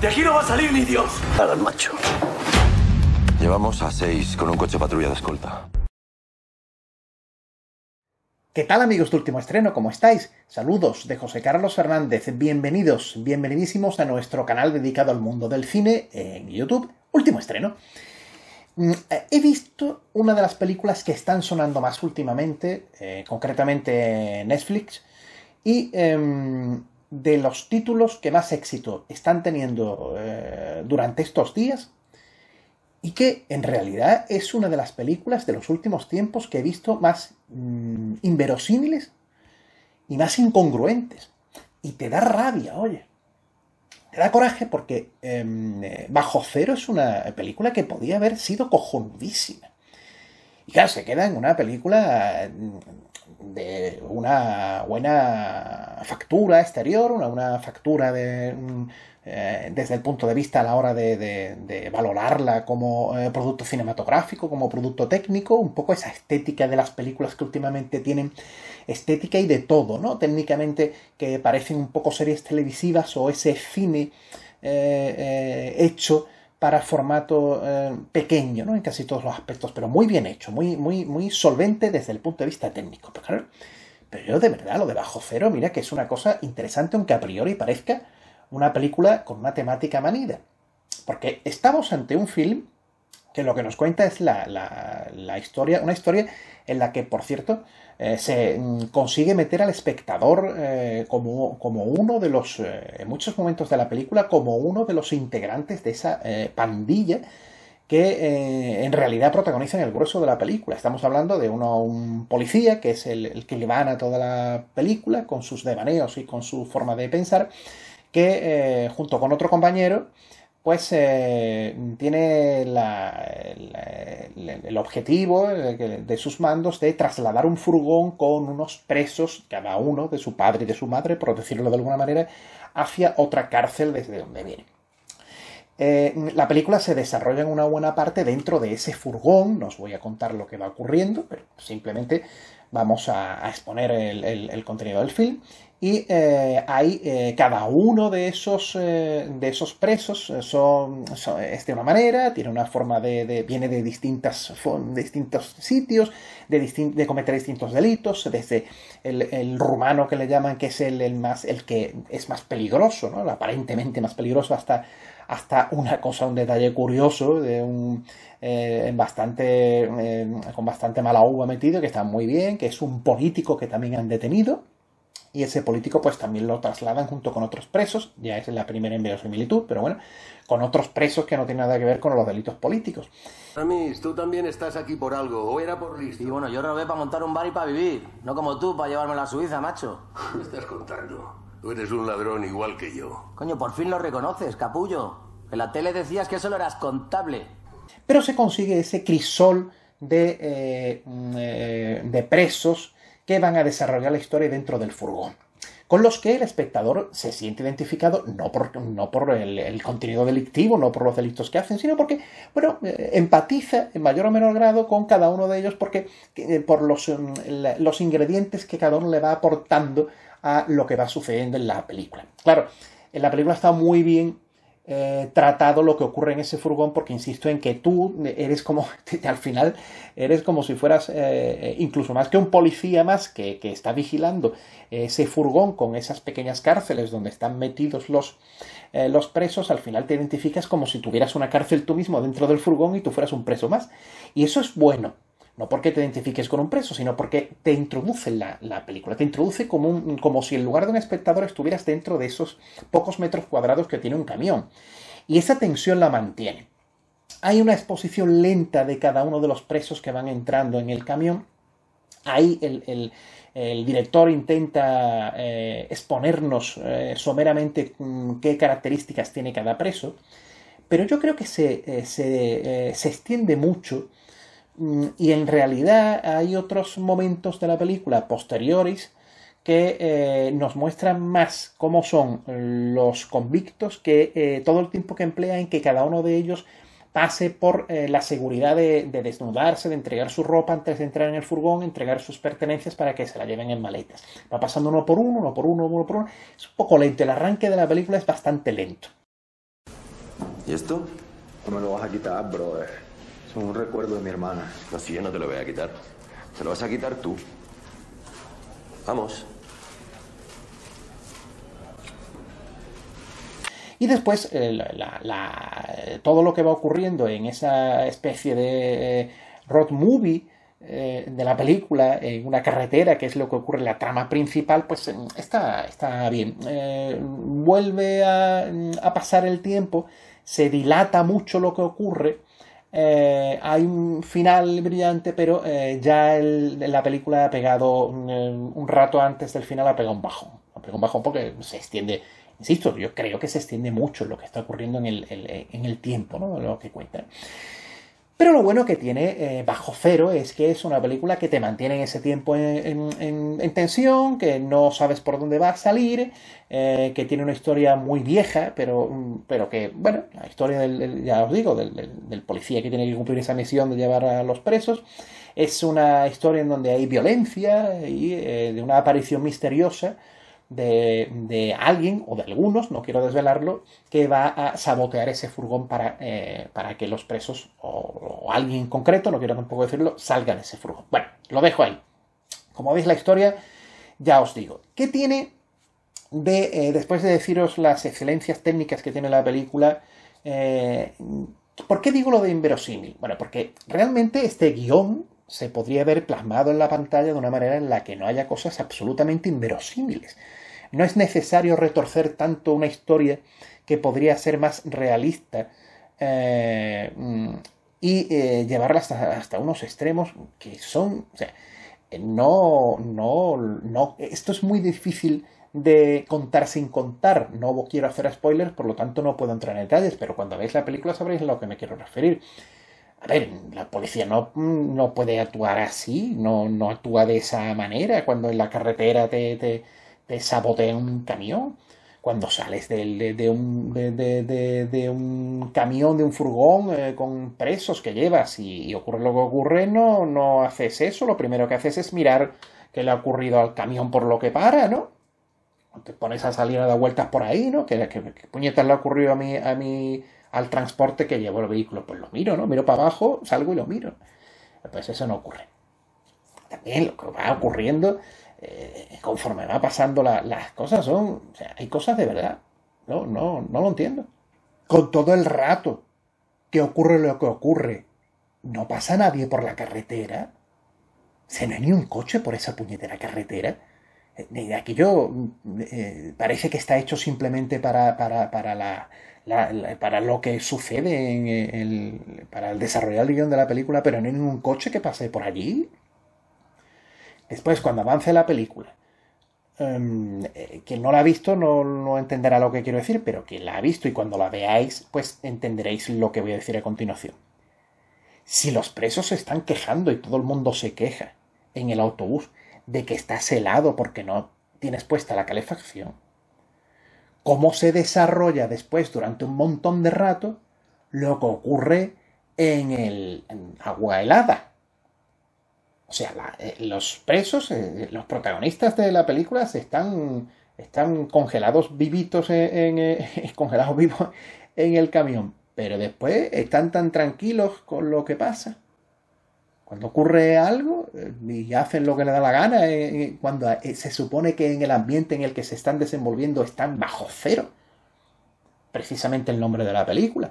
De aquí no va a salir ni Dios. Para el macho. Llevamos a seis con un coche patrulla de escolta. ¿Qué tal amigos de Último Estreno? ¿Cómo estáis? Saludos de José Carlos Fernández. Bienvenidos, bienvenidísimos a nuestro canal dedicado al mundo del cine en YouTube. Último Estreno. Mm, eh, he visto una de las películas que están sonando más últimamente, eh, concretamente Netflix, y em, de los títulos que más éxito están teniendo eh, durante estos días y que en realidad es una de las películas de los últimos tiempos que he visto más mm, inverosímiles y más incongruentes. Y te da rabia, oye. Te da coraje porque em, eh, Bajo Cero es una película que podía haber sido cojonudísima. Y ya se queda en una película mm, de una buena factura exterior, una, una factura de, mm, eh, desde el punto de vista a la hora de, valorarla como eh, producto cinematográfico, como producto técnico, un poco esa estética de las películas que últimamente tienen estética y de todo, ¿no? Técnicamente que parecen un poco series televisivas o ese cine eh, hecho para formato eh, pequeño, ¿no? En casi todos los aspectos, pero muy bien hecho, muy, muy, muy solvente desde el punto de vista técnico. Pero, pero yo de verdad, lo de bajo cero, mira que es una cosa interesante, aunque a priori parezca una película con una temática manida. Porque estamos ante un film que lo que nos cuenta es la, historia, una historia en la que, por cierto, eh, se mm, consigue meter al espectador eh, como, uno de los, eh, en muchos momentos de la película, como uno de los integrantes de esa pandilla que en realidad protagonizan el grueso de la película. Estamos hablando de un policía que es el, el que le van a toda la película con sus devaneos y con su forma de pensar, que junto con otro compañero pues eh, tiene el, objetivo de sus mandos de trasladar un furgón con unos presos, cada uno de su padre y de su madre, por decirlo de alguna manera, hacia otra cárcel desde donde viene. Eh, la película se desarrolla en una buena parte dentro de ese furgón, no os voy a contar lo que va ocurriendo, pero simplemente vamos a, exponer el, contenido del film. Y hay eh, eh, cada uno de esos, de esos presos es de una manera, tiene una forma de, viene de, distintos sitios, de, cometer distintos delitos, desde el, rumano que le llaman, que es el, que es más peligroso, ¿no? aparentemente más peligroso, hasta hasta una cosa, un detalle curioso de un eh, bastante eh, con bastante mala uva metido, que está muy bien, que es un político que también han detenido y ese político pues también lo trasladan junto con otros presos, ya es la primera en Verosimilitud, pero bueno, con otros presos que no tienen nada que ver con los delitos políticos. Ramis, tú también estás aquí por algo, o era por listo. Y bueno, yo robé para montar un bar y para vivir, no como tú para llevarme a la Suiza, macho. ¿Qué estás contando? Tú eres un ladrón igual que yo. Coño, por fin lo reconoces, capullo. En la tele decías que solo eras contable. Pero se consigue ese crisol de, eh, mm, eh, de presos que van a desarrollar la historia dentro del furgón con los que el espectador se siente identificado no por, no por el, contenido delictivo, no por los delitos que hacen, sino porque, bueno, eh, empatiza en mayor o menor grado con cada uno de ellos porque por mm, los ingredientes que cada uno le va aportando a lo que va sucediendo en la película. Claro, en la película está muy bien eh, tratado lo que ocurre en ese furgón, porque insisto en que tú eres como, al final, eres como si fueras eh, eh, incluso más que un policía más que, está vigilando ese furgón con esas pequeñas cárceles donde están metidos los presos, al final te identificas como si tuvieras una cárcel tú mismo dentro del furgón y tú fueras un preso más. Y eso es bueno, no porque te identifiques con un preso, sino porque te introduce la, película, te introduce como, como si en lugar de un espectador estuvieras dentro de esos pocos metros cuadrados que tiene un camión. Y esa tensión la mantiene. Hay una exposición lenta de cada uno de los presos que van entrando en el camión. Ahí el, director intenta eh, exponernos eh, someramente mm, qué características tiene cada preso, pero yo creo que se eh, extiende mucho Mm, y en realidad hay otros momentos de la película posteriores que eh, nos muestran más cómo son los convictos que eh, todo el tiempo que emplea en que cada uno de ellos pase por eh, la seguridad de, desnudarse, de entregar su ropa antes de entrar en el furgón, entregar sus pertenencias para que se la lleven en maletas. Va pasando uno por uno, uno por uno, uno por uno. Es un poco lento. El arranque de la película es bastante lento. ¿Y esto? ¿Cómo lo vas a quitar, brother. Es un recuerdo de mi hermana. Así yo no te lo voy a quitar. Te lo vas a quitar tú. Vamos. Y después eh, todo lo que va ocurriendo en esa especie de eh, road movie eh, de la película, en una carretera, que es lo que ocurre en la trama principal, pues está, está bien. vuelve a, mm, a pasar el tiempo, se dilata mucho lo que ocurre eh, hay un final brillante, pero eh, ya el, la película ha pegado mm, eh, un, rato antes del final, ha pegado un bajón. Ha pegado un bajón porque se extiende, insisto, yo creo que se extiende mucho lo que está ocurriendo en el, en el tiempo, ¿no? Lo que cuentan. Pero lo bueno que tiene eh, Bajo Cero es que es una película que te mantiene en ese tiempo en, tensión, que no sabes por dónde va a salir, eh, que tiene una historia muy vieja, pero, mm, pero que, bueno, la historia del, ya digo, del, policía que tiene que cumplir esa misión de llevar a los presos. Es una historia en donde hay violencia y eh, de una aparición misteriosa de, alguien o de algunos, no quiero desvelarlo, que va a sabotear ese furgón para, eh, para que los presos o, alguien en concreto, no quiero tampoco decirlo, salgan de ese furgón. Bueno, lo dejo ahí. Como veis la historia, ya os digo. ¿Qué tiene de, eh, después de deciros las excelencias técnicas que tiene la película, eh, ¿por qué digo lo de inverosímil? Bueno, porque realmente este guión se podría ver plasmado en la pantalla de una manera en la que no haya cosas absolutamente inverosímiles. No es necesario retorcer tanto una historia que podría ser más realista eh, mm, y eh, llevarla hasta, unos extremos que son... O sea, no, no, no, esto es muy difícil de contar sin contar. No quiero hacer spoilers, por lo tanto no puedo entrar en detalles, pero cuando veáis la película sabréis a lo que me quiero referir. A ver, la policía no, no puede actuar así, no, no, actúa de esa manera cuando en la carretera te, te, sabotea un camión, cuando sales de, de, un, de, un, camión, de un furgón eh, con presos que llevas y, ocurre lo que ocurre, no, no haces eso, lo primero que haces es mirar qué le ha ocurrido al camión por lo que para, ¿no? Te pones a salir a dar vueltas por ahí, ¿no? ¿Qué, puñetas le ha ocurrido a mí a mi al transporte que llevó el vehículo. Pues lo miro, ¿no? Miro para abajo, salgo y lo miro. Pues eso no ocurre. También lo que va ocurriendo, eh, conforme va pasando las cosas, son. O sea, hay cosas de verdad. No, no, no lo entiendo. Con todo el rato que ocurre lo que ocurre, no pasa nadie por la carretera. Se ni un coche por esa puñetera carretera. Eh, Aquello yo mm, eh, parece que está hecho simplemente para, para, para la, para lo que sucede en el, para el desarrollar el guión de la película, pero no hay ningún coche que pase por allí. Después, cuando avance la película, em, eh, quien no la ha visto no, no, entenderá lo que quiero decir, pero quien la ha visto y cuando la veáis, pues entenderéis lo que voy a decir a continuación. Si los presos se están quejando y todo el mundo se queja en el autobús de que estás helado porque no tienes puesta la calefacción, cómo se desarrolla después durante un montón de rato lo que ocurre en el agua helada. O sea, eh, los presos, eh, los protagonistas de la película están, están congelados vivitos, eh, congelados vivos en el camión. Pero después están tan tranquilos con lo que pasa cuando ocurre algo eh, y hacen lo que le da la gana, eh, eh, cuando se supone que en el ambiente en el que se están desenvolviendo están bajo cero. Precisamente el nombre de la película.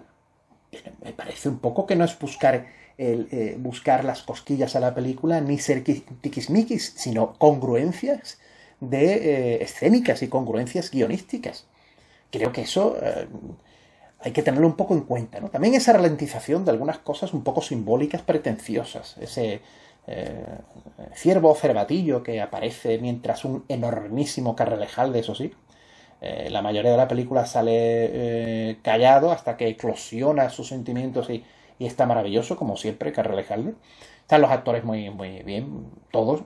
Me parece un poco que no es buscar, el, buscar las cosquillas a la película ni ser tiquismiquis, sino congruencias de escénicas y congruencias guionísticas. Creo que eso hay que tenerlo un poco en cuenta. ¿no? También esa ralentización de algunas cosas un poco simbólicas, pretenciosas. Ese eh, ciervo cervatillo que aparece mientras un enormísimo carrelejal de eso sí. Eh, la mayoría de la película sale eh, callado hasta que eclosiona sus sentimientos y, está maravilloso, como siempre, Carrelejalde. Están los actores muy, muy bien, todos.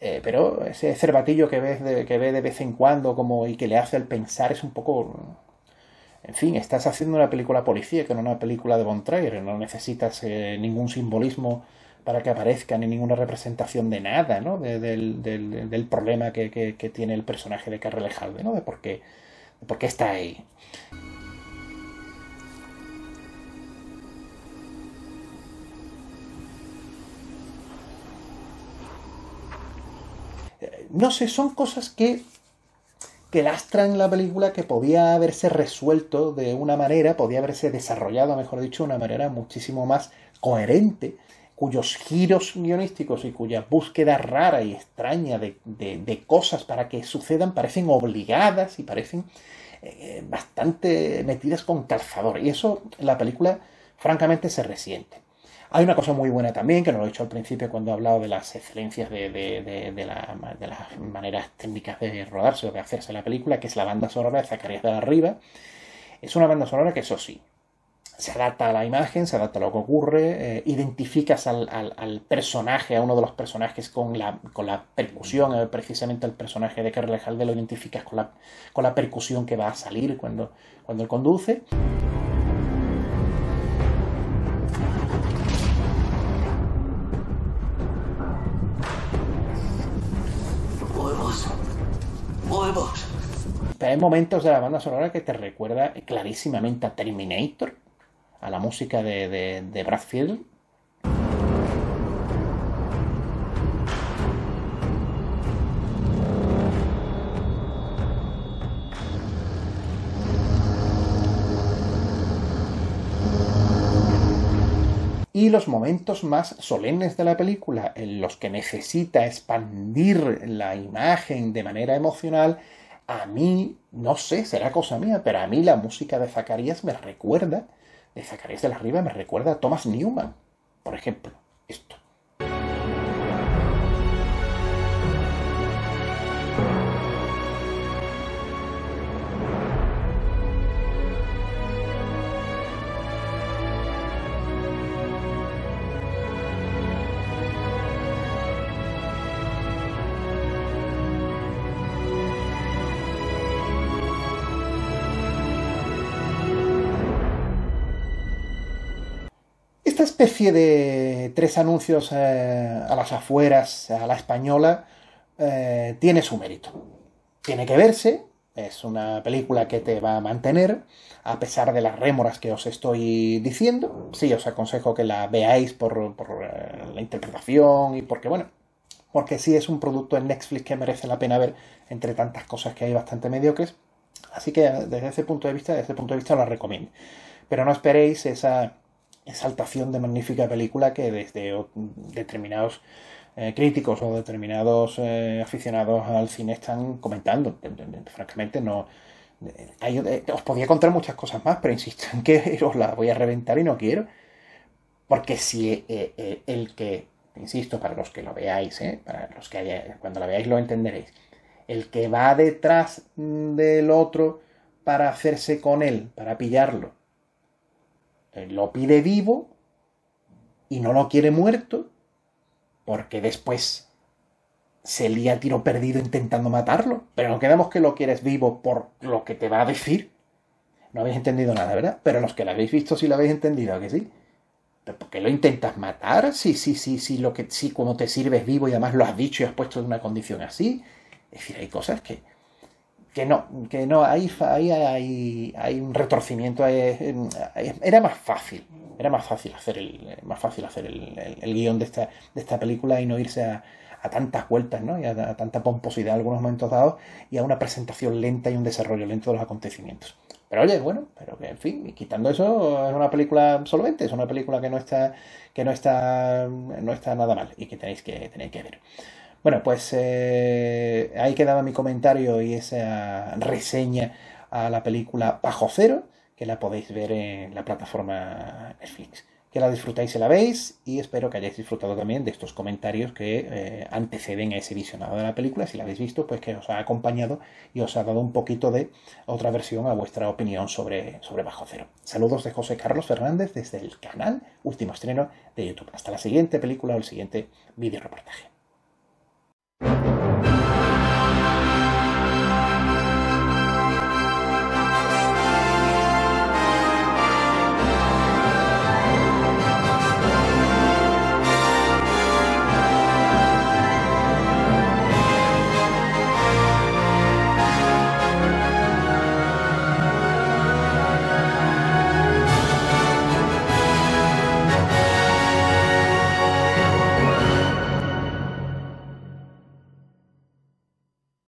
pero ese cervatillo que que ve de vez en cuando como y que le hace al pensar es un poco en fin, estás haciendo una película policía que no una película de Von no necesitas eh, ningún simbolismo para que aparezca ni ninguna representación de nada, ¿no? del, problema que, tiene el personaje de Carrel ¿no? De por qué, de por qué está ahí. Eh, no sé, son cosas que que lastran la película que podía haberse resuelto de una manera, podía haberse desarrollado, mejor dicho, de una manera muchísimo más coherente, cuyos giros guionísticos y cuya búsqueda rara y extraña de, cosas para que sucedan parecen obligadas y parecen eh, bastante metidas con calzador. Y eso la película francamente se resiente. Hay una cosa muy buena también, que no lo he dicho al principio cuando he hablado de las excelencias de, las maneras técnicas de rodarse o de hacerse la película, que es la banda sonora de Zacarías de la Riva. Es una banda sonora que, eso sí, se adapta a la imagen, se adapta a lo que ocurre, eh, identificas al, personaje, a uno de los personajes con la, percusión, eh, precisamente el personaje de Carla Jalde lo identificas con la, percusión que va a salir cuando, cuando él conduce. hay momentos de la banda sonora que te recuerda clarísimamente a Terminator, a la música de, Bradfield. Y los momentos más solemnes de la película, en los que necesita expandir la imagen de manera emocional, a mí, no sé, será cosa mía, pero a mí la música de Zacarías me recuerda, de Zacarías de la Riva me recuerda a Thomas Newman, por ejemplo. Esto. especie de tres anuncios eh, a las afueras, a la española, eh, tiene su mérito. Tiene que verse, es una película que te va a mantener, a pesar de las rémoras que os estoy diciendo. Sí, os aconsejo que la veáis por, eh, la interpretación y porque, bueno, porque sí es un producto en Netflix que merece la pena ver entre tantas cosas que hay bastante mediocres. Así que desde ese punto de vista, desde ese punto de vista la recomiendo. Pero no esperéis esa exaltación de magnífica película que desde determinados eh, críticos o determinados eh, aficionados al cine están comentando. Francamente, no. Eh, os podía contar muchas cosas más, pero insisto en que os las voy a reventar y no quiero. Porque si el que, insisto, para los que lo veáis, para los que cuando la veáis lo entenderéis, el que va detrás mm, del otro para hacerse con él, para pillarlo, eh, lo pide vivo y no lo quiere muerto, porque después se lía tiro perdido intentando matarlo. Pero no quedamos que lo quieres vivo por lo que te va a decir. No habéis entendido nada, ¿verdad? Pero los que lo habéis visto sí lo habéis entendido, ¿a que sí? ¿Pero por qué lo intentas matar? Sí, sí, sí, sí, lo que sí, como te sirves vivo y además lo has dicho y has puesto en una condición así. Es decir, hay cosas que, que no, que no, ahí, ahí hay, hay un retorcimiento, eh, eh, era más fácil, era más fácil hacer el, eh, más fácil hacer el, guión de esta, de esta película y no irse a, tantas vueltas, ¿no? Y a, tanta pomposidad en algunos momentos dados y a una presentación lenta y un desarrollo lento de los acontecimientos. Pero oye, bueno, pero que en fin, quitando eso, es una película solvente, es una película que no está, que no está, no está nada mal y que tenéis que, tenéis que ver. Bueno, pues eh, ahí quedaba mi comentario y esa reseña a la película Bajo Cero, que la podéis ver en la plataforma Netflix. Que la disfrutáis y la veis, y espero que hayáis disfrutado también de estos comentarios que eh, anteceden a ese visionado de la película. Si la habéis visto, pues que os ha acompañado y os ha dado un poquito de otra versión a vuestra opinión sobre, sobre Bajo Cero. Saludos de José Carlos Fernández desde el canal Último Estreno de YouTube. Hasta la siguiente película o el siguiente video reportaje. Thank you